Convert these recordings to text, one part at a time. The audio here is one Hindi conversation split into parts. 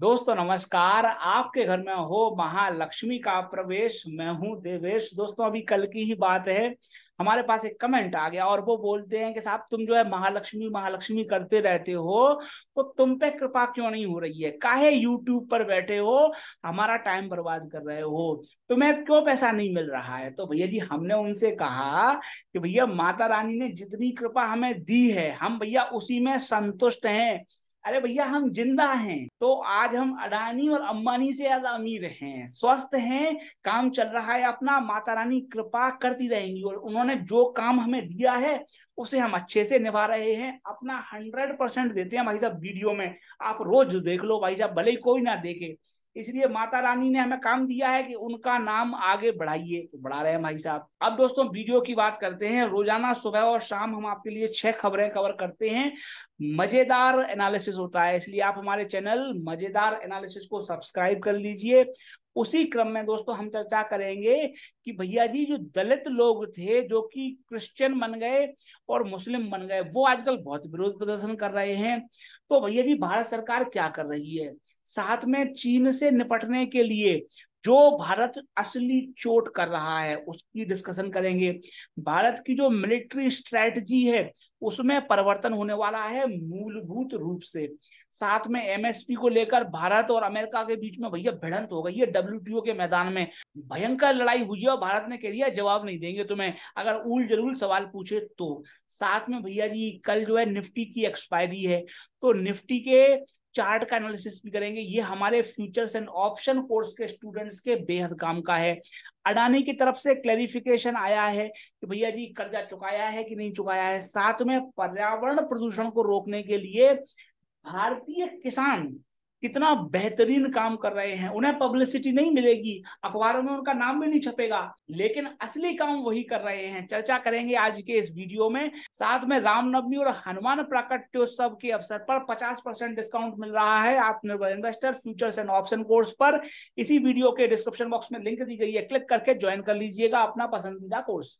दोस्तों नमस्कार आपके घर में हो महालक्ष्मी का प्रवेश मैं हूं देवेश दोस्तों अभी कल की ही बात है हमारे पास एक कमेंट आ गया और वो बोलते हैं कि साहब तुम जो है महालक्ष्मी महालक्ष्मी करते रहते हो तो तुम पे कृपा क्यों नहीं हो रही है काहे यूट्यूब पर बैठे हो हमारा टाइम बर्बाद कर रहे हो तुम्हें क्यों पैसा नहीं मिल रहा है तो भैया जी हमने उनसे कहा कि भैया माता रानी ने जितनी कृपा हमें दी है हम भैया उसी में संतुष्ट हैं अरे भैया हम जिंदा हैं तो आज हम अडानी और अम्बानी से ज्यादा अमीर हैं स्वस्थ हैं काम चल रहा है अपना माता रानी कृपा करती रहेंगी और उन्होंने जो काम हमें दिया है उसे हम अच्छे से निभा रहे हैं अपना हंड्रेड परसेंट देते हैं भाई साहब वीडियो में आप रोज देख लो भाई साहब भले ही कोई ना देखे इसलिए माता रानी ने हमें काम दिया है कि उनका नाम आगे बढ़ाइए तो बढ़ा रहे हैं भाई साहब अब दोस्तों वीडियो की बात करते हैं रोजाना सुबह और शाम हम आपके लिए छह खबरें कवर करते हैं मजेदार एनालिसिस होता है इसलिए आप हमारे चैनल मजेदार एनालिसिस को सब्सक्राइब कर लीजिए उसी क्रम में दोस्तों हम चर्चा करेंगे कि भैया जी जो दलित लोग थे जो कि क्रिश्चियन बन गए और मुस्लिम बन गए वो आजकल बहुत विरोध प्रदर्शन कर रहे हैं तो भैया जी भारत सरकार क्या कर रही है साथ में चीन से निपटने के लिए जो भारत असली चोट कर रहा है उसकी डिस्कशन करेंगे भारत की जो मिलिट्री स्ट्रेटजी है उसमें परिवर्तन होने वाला है मूलभूत रूप से साथ में एमएसपी को लेकर भारत और अमेरिका के बीच में भैया भिड़ंत हो गई है डब्ल्यू के मैदान में भयंकर लड़ाई हुई है और भारत ने कह दिया जवाब नहीं देंगे तुम्हें अगर उल जरूर सवाल पूछे तो साथ में भैया जी कल जो है निफ्टी की एक्सपायरी है तो निफ्टी के चार्ट का एनालिसिस भी करेंगे ये हमारे फ्यूचर्स एंड ऑप्शन कोर्स के स्टूडेंट्स के बेहद काम का है अडानी की तरफ से क्लेरिफिकेशन आया है कि भैया जी कर्जा चुकाया है कि नहीं चुकाया है साथ में पर्यावरण प्रदूषण को रोकने के लिए भारतीय किसान कितना बेहतरीन काम कर रहे हैं उन्हें पब्लिसिटी नहीं मिलेगी अखबारों में उनका नाम भी नहीं छपेगा लेकिन असली काम वही कर रहे हैं चर्चा करेंगे आज के इस वीडियो में साथ में रामनवमी और हनुमान प्राकट्योत्सव के अवसर पर 50 परसेंट डिस्काउंट मिल रहा है आत्मनिर्भर investor futures and option course पर इसी वीडियो के डिस्क्रिप्शन बॉक्स में लिंक दी गई है क्लिक करके ज्वाइन कर लीजिएगा अपना पसंदीदा कोर्स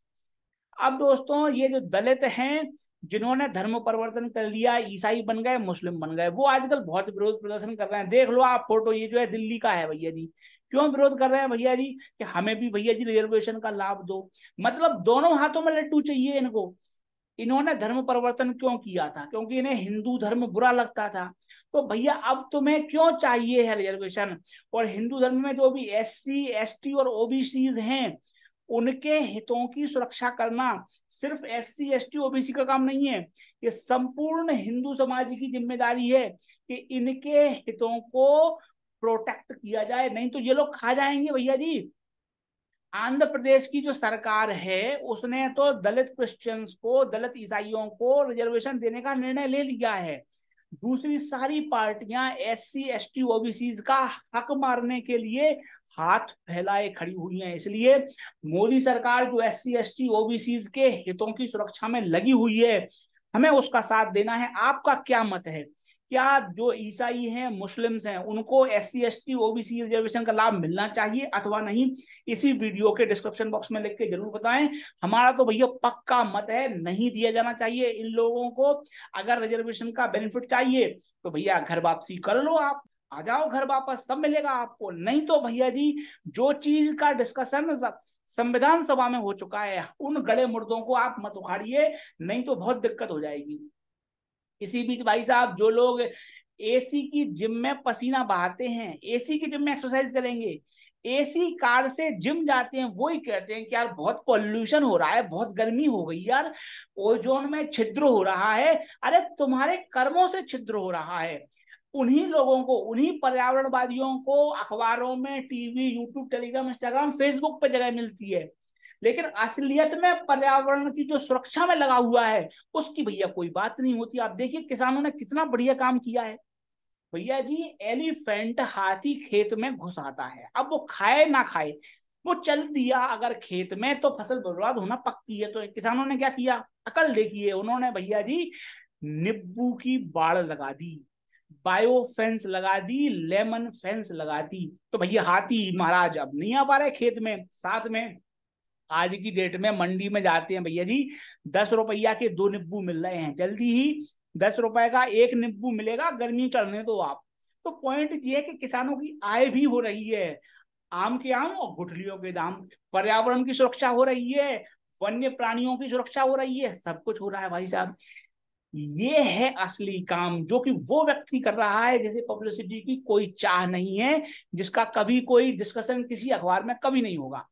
अब दोस्तों ये जो दलित हैं जिन्होंने धर्म परिवर्तन कर लिया ईसाई बन गए मुस्लिम बन गए वो आजकल बहुत विरोध प्रदर्शन कर रहे हैं देख लो आप फोटो ये जो है दिल्ली का है भैया जी क्यों विरोध कर रहे हैं भैया जी कि हमें भी भैया जी रिजर्वेशन का लाभ दो मतलब दोनों हाथों में लड्डू चाहिए इनको इन्होंने धर्म परिवर्तन क्यों किया था क्योंकि इन्हें हिंदू धर्म बुरा लगता था तो भैया अब तुम्हें क्यों चाहिए है रिजर्वेशन और हिंदू धर्म में जो भी एस सी एस टी और ओबीसी हैं उनके हितों की सुरक्षा करना सिर्फ S C S T OBC का काम नहीं है ये संपूर्ण हिंदू समाज की जिम्मेदारी है कि इनके हितों को प्रोटेक्ट किया जाए नहीं तो ये लोग खा जाएंगे भैया जी आंध्र प्रदेश की जो सरकार है उसने तो दलित क्रिश्चियंस को दलित ईसाइयों को रिजर्वेशन देने का निर्णय ले लिया है दूसरी सारी पार्टियां S C S T OBC का हक मारने के लिए हाथ फैलाए खड़ी हुई हैं इसलिए मोदी सरकार जो S C S T OBC के हितों की सुरक्षा में लगी हुई है हमें उसका साथ देना है आपका क्या मत है क्या जो ईसाई हैं मुस्लिम्स हैं उनको S C S T OBC reservation का लाभ मिलना चाहिए अथवा नहीं इसी वीडियो के डिस्क्रिप्शन बॉक्स में लिख के जरूर बताएं हमारा तो भैया पक्का मत है नहीं दिया जाना चाहिए इन लोगों को अगर रिजर्वेशन का बेनिफिट चाहिए तो भैया घर वापसी कर लो आप आ जाओ घर वापस सब मिलेगा आपको नहीं तो भैया जी जो चीज का डिस्कशन संविधान सभा में हो चुका है उन गड़े मुर्दों को आप मत उखाड़िए नहीं तो बहुत दिक्कत हो जाएगी इसी बीच भाई साहब जो लोग एसी की जिम में पसीना बहाते हैं एसी की जिम में एक्सरसाइज करेंगे एसी कार से जिम जाते हैं वो ही कहते हैं कि यार बहुत पॉल्यूशन हो रहा है बहुत गर्मी हो गई यार ओजोन में छिद्र हो रहा है अरे तुम्हारे कर्मों से छिद्र हो रहा है उन्हीं लोगों को उन्हीं पर्यावरणवादियों को अखबारों में TV YouTube Telegram Instagram Facebook पर जगह मिलती है लेकिन असलियत में पर्यावरण की जो सुरक्षा में लगा हुआ है उसकी भैया कोई बात नहीं होती आप देखिए किसानों ने कितना बढ़िया काम किया है भैया जी एलिफेंट हाथी खेत में घुस आता है अब वो खाए ना खाए वो चल दिया अगर खेत में तो फसल बर्बाद होना पक्की है तो किसानों ने क्या किया अकल देखिए उन्होंने भैया जी निब्बू की बाड़ लगा दी बायो फेंस लगा दी लेमन फेंस लगा दी तो भैया हाथी महाराज अब नहीं आ पा रहे खेत में साथ में आज की डेट में मंडी में जाते हैं भैया जी दस रुपया के दो निब्बू मिल रहे हैं जल्दी ही दस रुपए का एक निब्बू मिलेगा गर्मी चढ़ने दो आप तो पॉइंट ये है कि किसानों की आय भी हो रही है आम के आम और गुठलियों के दाम पर्यावरण की सुरक्षा हो रही है वन्य प्राणियों की सुरक्षा हो रही है सब कुछ हो रहा है भाई साहब ये है असली काम जो कि वो व्यक्ति कर रहा है जैसे पब्लिसिटी की कोई चाह नहीं है जिसका कभी कोई डिस्कशन किसी अखबार में कभी नहीं होगा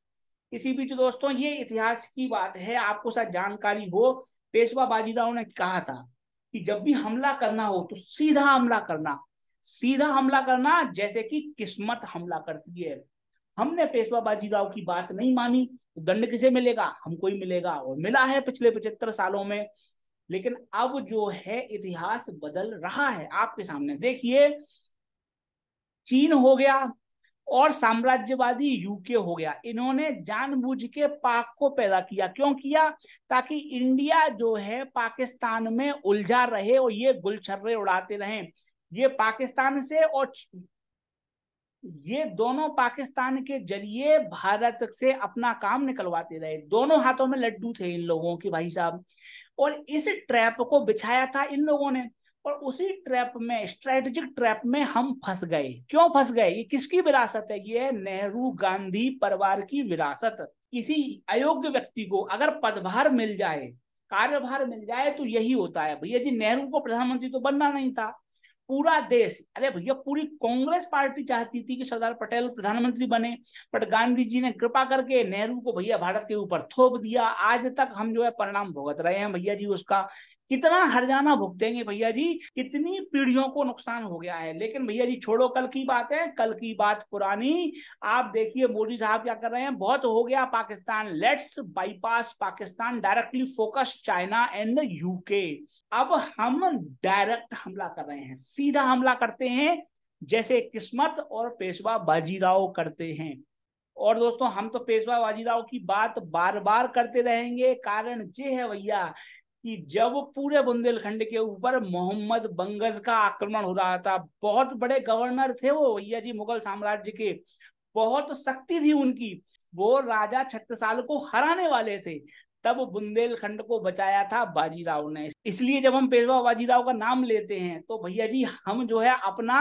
इसी बीच दोस्तों ये इतिहास की बात है आपको शायद जानकारी हो पेशवा बाजीराव ने कहा था कि जब भी हमला करना हो तो सीधा हमला करना सीधा हमला करना जैसे कि किस्मत हमला करती है हमने पेशवा बाजीराव की बात नहीं मानी तो दंड किसे मिलेगा हमको ही मिलेगा और मिला है पिछले पचहत्तर सालों में लेकिन अब जो है इतिहास बदल रहा है आपके सामने देखिए चीन हो गया और साम्राज्यवादी यूके हो गया इन्होंने जानबूझ के पाक को पैदा किया क्यों किया ताकि इंडिया जो है पाकिस्तान में उलझा रहे और ये गुलछर्रे उड़ाते रहे ये पाकिस्तान से और ये दोनों पाकिस्तान के जरिए भारत से अपना काम निकलवाते रहे दोनों हाथों में लड्डू थे इन लोगों के भाई साहब और इस ट्रैप को बिछाया था इन लोगों ने और उसी ट्रैप में स्ट्रेटेजिक ट्रैप में हम फंस गए क्यों फंस गए ये किसकी विरासत है ये नेहरू गांधी परिवार की विरासत किसी अयोग्य व्यक्ति को अगर पदभार मिल जाए कार्यभार मिल जाए तो यही होता है भैया जी नेहरू को प्रधानमंत्री तो बनना नहीं था पूरा देश अरे भैया पूरी कांग्रेस पार्टी चाहती थी कि सरदार पटेल प्रधानमंत्री बने बट गांधी जी ने कृपा करके नेहरू को भैया भारत के ऊपर थोप दिया आज तक हम जो है परिणाम भुगत रहे हैं भैया जी उसका इतना हरजाना भुगतेंगे भैया जी कितनी पीढ़ियों को नुकसान हो गया है लेकिन भैया जी छोड़ो कल की बात है कल की बात पुरानी आप देखिए मोदी साहब क्या कर रहे हैं बहुत हो गया Pakistan let's bypass Pakistan directly focus China and UK अब हम डायरेक्ट हमला कर रहे हैं सीधा हमला करते हैं जैसे किस्मत और पेशवा बाजीराव करते हैं और दोस्तों हम तो पेशवा बाजीराव की बात बार बार करते रहेंगे कारण ये है भैया कि जब पूरे बुंदेलखंड के ऊपर मोहम्मद बंगज का आक्रमण हो रहा था बहुत बड़े गवर्नर थे वो भैया जी मुगल साम्राज्य के बहुत शक्ति थी उनकी वो राजा छत्रसाल को हराने वाले थे तब बुंदेलखंड को बचाया था बाजीराव ने इसलिए जब हम पेशवा बाजीराव का नाम लेते हैं तो भैया जी हम जो है अपना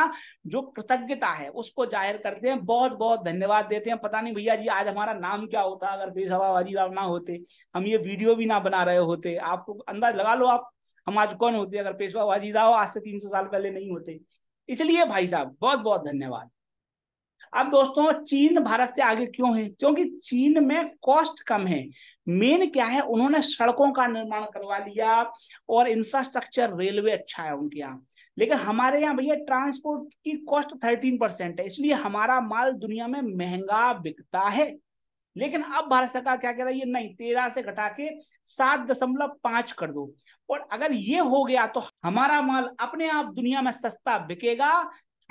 जो कृतज्ञता है उसको जाहिर करते हैं बहुत बहुत धन्यवाद देते हैं पता नहीं भैया जी आज हमारा नाम क्या होता अगर पेशवा बाजीराव ना होते हम ये वीडियो भी ना बना रहे होते आपको अंदाज लगा लो आप हम आज कौन होते अगर पेशवा बाजीराव आज से तीन साल पहले नहीं होते इसलिए भाई साहब बहुत बहुत धन्यवाद अब दोस्तों चीन भारत से आगे क्यों है क्योंकि चीन में कॉस्ट कम है मेन क्या है उन्होंने सड़कों का निर्माण करवा लिया और इंफ्रास्ट्रक्चर रेलवे अच्छा है उनके यहाँ लेकिन हमारे यहाँ भैया ट्रांसपोर्ट की कॉस्ट थर्टीन परसेंट है इसलिए हमारा माल दुनिया में महंगा बिकता है लेकिन अब भारत सरकार क्या कह रही है नहीं तेरह से घटा के सात दशमलव पांच कर दो और अगर ये हो गया तो हमारा माल अपने आप दुनिया में सस्ता बिकेगा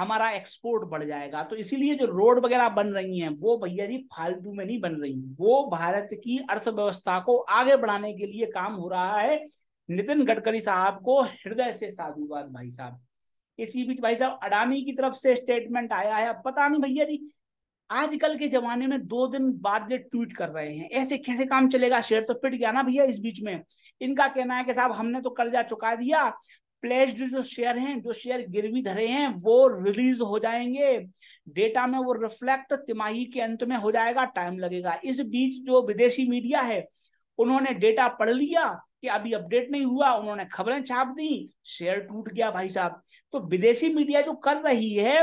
हमारा एक्सपोर्ट बढ़ जाएगा तो इसीलिए जो रोड वगैरह बन रही हैं वो भैया जी फालतू में नहीं बन रही वो भारत की अर्थव्यवस्था को आगे बढ़ाने के लिए काम हो रहा है नितिन गडकरी साहब को हृदय से साधुवाद भाई साहब इसी बीच भाई साहब अडानी की तरफ से स्टेटमेंट आया है अब पता नहीं भैया जी आजकल के जमाने में दो दिन बाद ये ट्वीट कर रहे हैं ऐसे कैसे काम चलेगा शेयर तो फिट गया ना भैया इस बीच में इनका कहना है कि साहब हमने तो कर्जा चुका दिया प्लेस्ड जो शेयर हैं जो शेयर गिरवी धरे हैं वो रिलीज हो जाएंगे डेटा में वो रिफ्लेक्ट तिमाही के अंत में हो जाएगा टाइम लगेगा इस बीच जो विदेशी मीडिया है उन्होंने डेटा पढ़ लिया कि अभी अपडेट नहीं हुआ उन्होंने खबरें छाप दी शेयर टूट गया भाई साहब तो विदेशी मीडिया जो कर रही है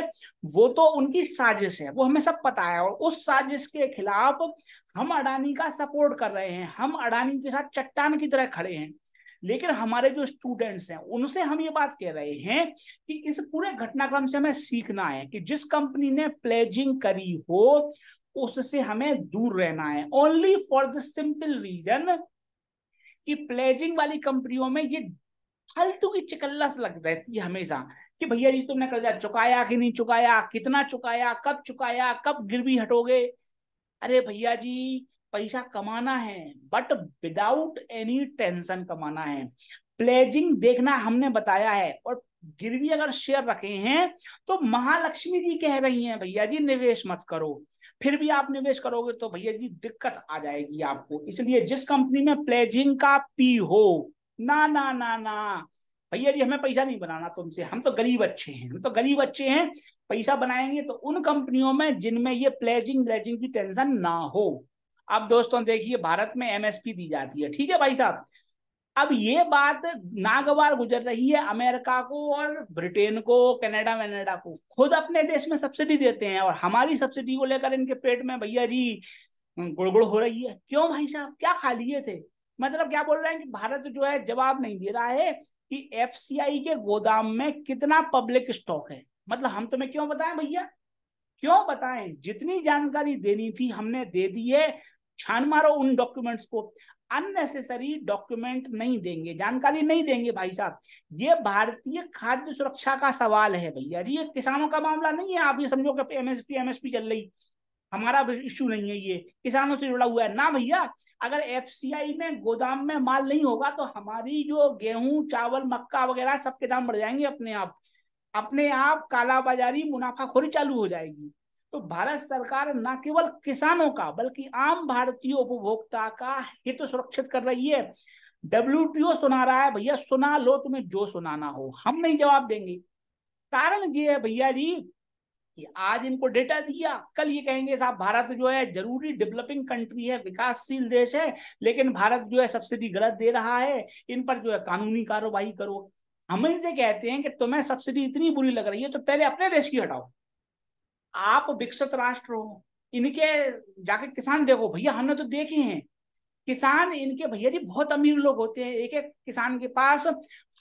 वो तो उनकी साजिश है वो हमें सब पता है और उस साजिश के खिलाफ हम अडानी का सपोर्ट कर रहे हैं हम अडानी के साथ चट्टान की तरह खड़े हैं लेकिन हमारे जो स्टूडेंट्स हैं उनसे हम ये बात कह रहे हैं कि इस पूरे घटनाक्रम से हमें सीखना है कि जिस कंपनी ने प्लेजिंग करी हो उससे हमें दूर रहना है only for the simple reason कि प्लेजिंग वाली कंपनियों में ये फालतू की चिकल्लस लग रहती है हमेशा कि भैया जी तुमने कर्जा चुकाया कि नहीं चुकाया कितना चुकाया कब चुकाया कब गिरवी हटोगे अरे भैया जी पैसा कमाना है बट विदाउट एनी टेंशन कमाना है प्लेजिंग देखना हमने बताया है और गिरवी अगर शेयर रखे हैं तो महालक्ष्मी जी कह रही हैं भैया जी निवेश मत करो फिर भी आप निवेश करोगे तो भैया जी दिक्कत आ जाएगी आपको इसलिए जिस कंपनी में प्लेजिंग का पी हो ना ना ना ना भैया जी हमें पैसा नहीं बनाना तुमसे हम तो गरीब अच्छे हैं हम तो गरीब अच्छे हैं पैसा बनाएंगे तो उन कंपनियों में जिनमें ये प्लेजिंग ब्लेजिंग की टेंशन ना हो अब दोस्तों देखिए भारत में एमएसपी दी जाती है ठीक है भाई साहब अब ये बात नागवार गुजर रही है अमेरिका को और ब्रिटेन को कनाडा वनेडा को खुद अपने देश में सब्सिडी देते हैं और हमारी सब्सिडी को लेकर इनके पेट में भैया जी गुड़गुड़ हो रही है क्यों भाई साहब क्या खा लिए थे मतलब क्या बोल रहे हैं कि भारत जो है जवाब नहीं दे रहा है कि एफ के गोदाम में कितना पब्लिक स्टॉक है मतलब हम तुम्हें क्यों बताएं भैया क्यों बताएं जितनी जानकारी देनी थी हमने दे दी है छान मारो उन डॉक्यूमेंट्स को अननेसेसरी डॉक्यूमेंट नहीं देंगे जानकारी नहीं देंगे भाई साहब ये भारतीय खाद्य सुरक्षा का सवाल है भैया ये किसानों का मामला नहीं है आप ये समझो कि एमएसपी एमएसपी चल रही हमारा इश्यू नहीं है ये किसानों से जुड़ा हुआ है ना भैया अगर एफसीआई में गोदाम में माल नहीं होगा तो हमारी जो गेहूं चावल मक्का वगैरह सबके दाम बढ़ जाएंगे अपने आप अपने आप कालाबाजारी मुनाफाखोरी चालू हो जाएगी तो भारत सरकार न केवल किसानों का बल्कि आम भारतीय उपभोक्ता का हित तो सुरक्षित कर रही है डब्ल्यू सुना रहा है भैया सुना लो तुम्हें जो सुनाना हो हम नहीं जवाब देंगे कारण ये है भैया जी कि आज इनको डेटा दिया कल ये कहेंगे साहब भारत जो है जरूरी डेवलपिंग कंट्री है विकासशील देश है लेकिन भारत जो है सब्सिडी गलत दे रहा है इन पर जो है कानूनी कार्रवाई करो हम इनसे कहते हैं कि तुम्हें सब्सिडी इतनी बुरी लग रही है तो पहले अपने देश की हटाओ आप विकसित राष्ट्र हो इनके जाके किसान देखो भैया हमने तो देखे हैं किसान इनके भैया जी बहुत अमीर लोग होते हैं एक एक किसान के पास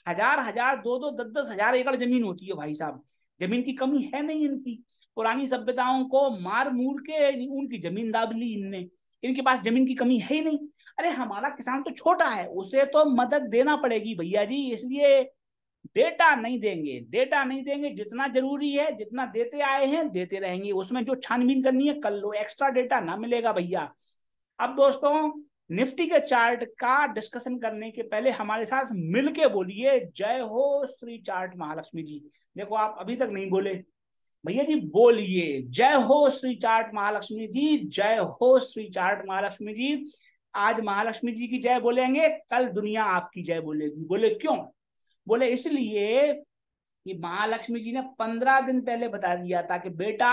हजार हजार दो दो दस दस हजार एकड़ जमीन होती है भाई साहब जमीन की कमी है नहीं इनकी पुरानी सभ्यताओं को मार मूर के उनकी जमीन दाब ली इनने इनके पास जमीन की कमी है ही नहीं अरे हमारा किसान तो छोटा है उसे तो मदद देना पड़ेगी भैया जी इसलिए डेटा नहीं देंगे डेटा नहीं देंगे जितना जरूरी है जितना देते आए हैं देते रहेंगे उसमें जो छानबीन करनी है कर लो एक्स्ट्रा डेटा ना मिलेगा भैया अब दोस्तों निफ्टी के चार्ट का डिस्कशन करने के पहले हमारे साथ मिलके बोलिए जय हो श्री चार्ट महालक्ष्मी जी देखो आप अभी तक नहीं बोले भैया जी बोलिए जय हो श्री चार्ट महालक्ष्मी जी जय हो श्री चार्ट महालक्ष्मी जी आज महालक्ष्मी जी की जय बोलेंगे कल दुनिया आपकी जय बोलेगी बोले क्यों बोले इसलिए कि महालक्ष्मी जी ने पंद्रह दिन पहले बता दिया था कि बेटा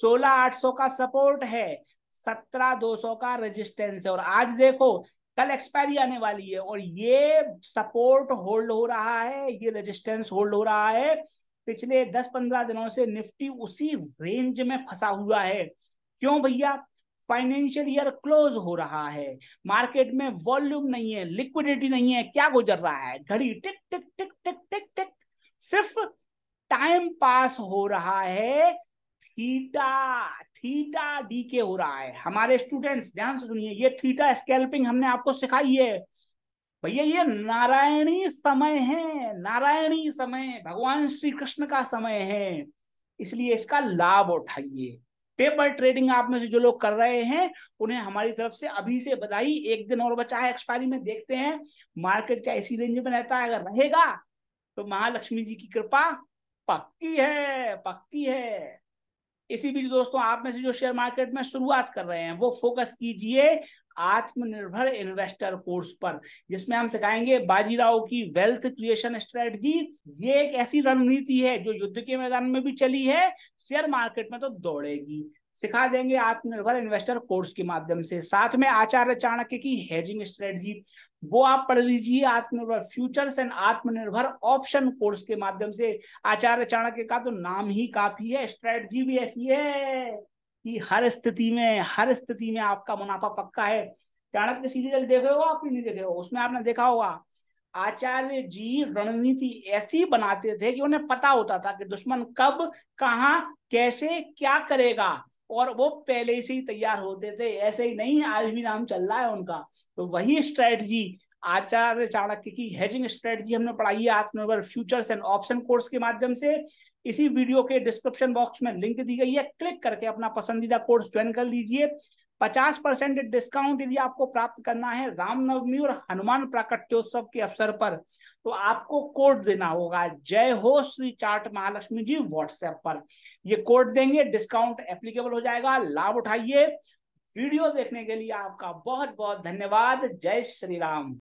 सोलह आठ सौ का सपोर्ट है सत्रह दो सौ का रेजिस्टेंस है और आज देखो कल एक्सपायरी आने वाली है और ये सपोर्ट होल्ड हो रहा है ये रेजिस्टेंस होल्ड हो रहा है पिछले दस पंद्रह दिनों से निफ्टी उसी रेंज में फंसा हुआ है क्यों भैया फाइनेंशियल ईयर क्लोज हो रहा है मार्केट में वॉल्यूम नहीं है लिक्विडिटी नहीं है क्या गुजर रहा है घड़ी टिक टिक टिक टिक टिक टिक सिर्फ टाइम पास हो रहा है थीटा थीटा डी के हो रहा है हमारे स्टूडेंट्स ध्यान से सुनिए ये थीटा स्कैल्पिंग हमने आपको सिखाई है भैया ये नारायणी समय है नारायणी समय भगवान श्री कृष्ण का समय है इसलिए इसका लाभ उठाइए पेपर ट्रेडिंग आप में से जो लोग कर रहे हैं उन्हें हमारी तरफ से अभी से बधाई एक दिन और बचा है एक्सपायरी में देखते हैं मार्केट क्या इसी रेंज में रहता है अगर रहेगा तो महालक्ष्मी जी की कृपा पक्की है पक्की है इसी बीच दोस्तों आप में से जो शेयर मार्केट में शुरुआत कर रहे हैं वो फोकस कीजिए आत्मनिर्भर इन्वेस्टर कोर्स पर जिसमें हम सिखाएंगे बाजीराव की वेल्थ क्रिएशन स्ट्रेटजी ये एक ऐसी रणनीति है जो युद्ध के मैदान में भी चली है शेयर मार्केट में तो दौड़ेगी सिखा देंगे आत्मनिर्भर इन्वेस्टर कोर्स के माध्यम से साथ में आचार्य चाणक्य की हेजिंग स्ट्रेटजी वो आप पढ़ लीजिए आत्मनिर्भर फ्यूचर्स एंड आत्मनिर्भर ऑप्शन कोर्स के माध्यम से आचार्य चाणक्य का तो नाम ही काफी है स्ट्रेटजी भी ऐसी है कि हर स्थिति में हर स्थिति में आपका मुनाफा पक्का है चाणक्य सीरियल देखे हो आप नहीं देखे हो उसमें आपने देखा होगा आचार्य जी रणनीति ऐसी बनाते थे कि उन्हें पता होता था कि दुश्मन कब कहा कैसे क्या करेगा और वो पहले से ही तैयार होते थे ऐसे ही नहीं आज भी नाम चल रहा है उनका तो वही स्ट्रेटजी आचार्य चाणक्य की हेजिंग स्ट्रेटजी हमने पढ़ाई है आत्मनिर्भर फ्यूचर्स एंड ऑप्शन कोर्स के माध्यम से इसी वीडियो के डिस्क्रिप्शन बॉक्स में लिंक दी गई है क्लिक करके अपना पसंदीदा कोर्स ज्वाइन कर लीजिए पचास परसेंट डिस्काउंट यदि आपको प्राप्त करना है रामनवमी और हनुमान प्राकट्योत्सव के अवसर पर तो आपको कोड देना होगा जय हो श्री चार्ट महालक्ष्मी जी व्हाट्सएप पर ये कोड देंगे डिस्काउंट एप्लीकेबल हो जाएगा लाभ उठाइए वीडियो देखने के लिए आपका बहुत बहुत धन्यवाद जय श्री राम